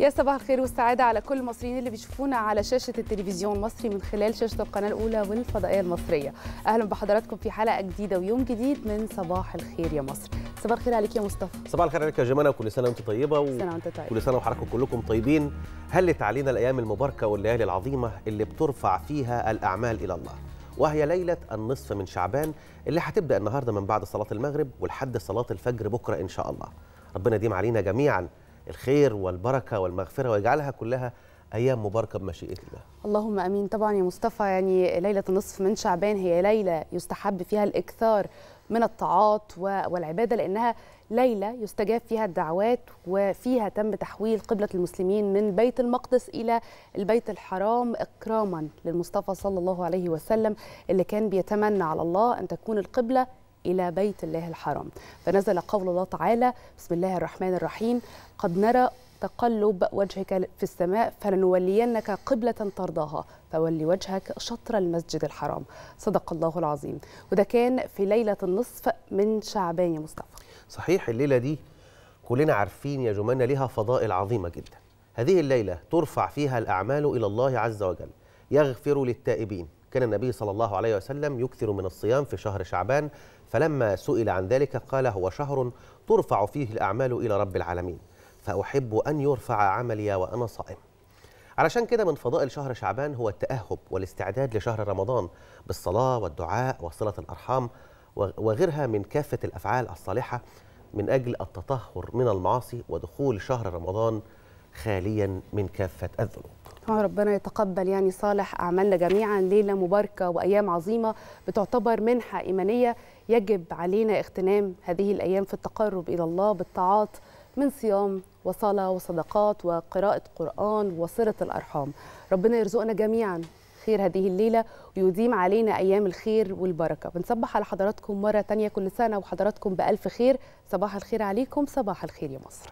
يا صباح الخير والسعادة على كل المصريين اللي بيشوفونا على شاشة التلفزيون المصري من خلال شاشة القناة الأولى والفضائية المصرية أهلا بحضراتكم في حلقة جديدة ويوم جديد من صباح الخير يا مصر صباح الخير عليك يا مصطفى صباح الخير عليك يا جمانة وكل سنة وأنت طيبة و... سنة وأنت طيبة كل سنة وحركوا كلكم طيبين هلت علينا الأيام المباركة والليالي العظيمة اللي بترفع فيها الأعمال إلى الله وهي ليلة النصف من شعبان اللي هتبدأ النهاردة من بعد صلاة المغرب ولحد صلاة الفجر بكرة إن شاء الله ربنا يديم علينا جميعاً الخير والبركة والمغفرة ويجعلها كلها ايام مباركه بمشيئه الله. اللهم امين، طبعا يا مصطفى يعني ليله النصف من شعبان هي ليله يستحب فيها الاكثار من الطاعات والعباده لانها ليله يستجاب فيها الدعوات وفيها تم تحويل قبله المسلمين من بيت المقدس الى البيت الحرام اكراما للمصطفى صلى الله عليه وسلم اللي كان بيتمنى على الله ان تكون القبله إلى بيت الله الحرام فنزل قول الله تعالى بسم الله الرحمن الرحيم قد نرى تقلب وجهك في السماء فلنولينك قبلة ترضاها فول وجهك شطر المسجد الحرام صدق الله العظيم وده كان في ليلة النصف من شعبان يا مصطفى صحيح الليلة دي كلنا عارفين يا جمانة لها فضائل عظيمة جدا هذه الليلة ترفع فيها الأعمال إلى الله عز وجل يغفر للتائبين كان النبي صلى الله عليه وسلم يكثر من الصيام في شهر شعبان فلما سئل عن ذلك قال هو شهر ترفع فيه الأعمال إلى رب العالمين فأحب أن يرفع عملي وأنا صائم علشان كده من فضائل شهر شعبان هو التأهب والاستعداد لشهر رمضان بالصلاة والدعاء وصلة الأرحام وغيرها من كافة الأفعال الصالحة من أجل التطهر من المعاصي ودخول شهر رمضان خاليا من كافة الذنوب ربنا يتقبل يعني صالح اعمالنا جميعا ليله مباركه وايام عظيمه بتعتبر منحه ايمانيه يجب علينا اغتنام هذه الايام في التقرب الى الله بالطاعات من صيام وصلاه وصدقات وقراءه قران وصله الارحام ربنا يرزقنا جميعا خير هذه الليله ويديم علينا ايام الخير والبركه بنصبح على حضراتكم مره تانية كل سنه وحضراتكم بالف خير صباح الخير عليكم صباح الخير يا مصر